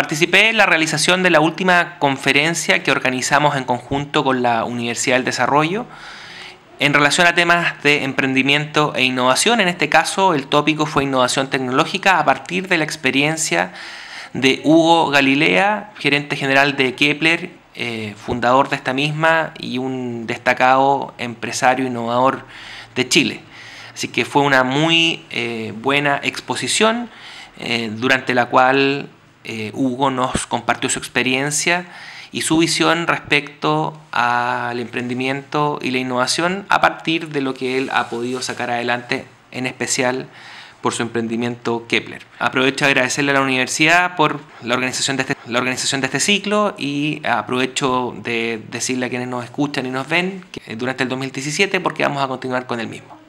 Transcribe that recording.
Participé en la realización de la última conferencia que organizamos en conjunto con la Universidad del Desarrollo en relación a temas de emprendimiento e innovación. En este caso, el tópico fue innovación tecnológica a partir de la experiencia de Hugo Galilea, gerente general de Kepler, eh, fundador de esta misma y un destacado empresario innovador de Chile. Así que fue una muy eh, buena exposición eh, durante la cual eh, Hugo nos compartió su experiencia y su visión respecto al emprendimiento y la innovación a partir de lo que él ha podido sacar adelante, en especial por su emprendimiento Kepler. Aprovecho a agradecerle a la universidad por la organización de este, la organización de este ciclo y aprovecho de decirle a quienes nos escuchan y nos ven que eh, durante el 2017 porque vamos a continuar con el mismo.